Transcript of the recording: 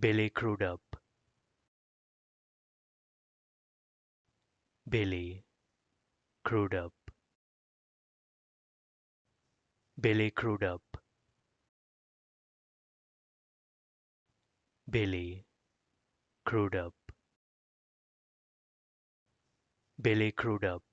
Billy Crudup. Billy Crudup. Billy Crudup. Billy Crudup. Billy Crudup.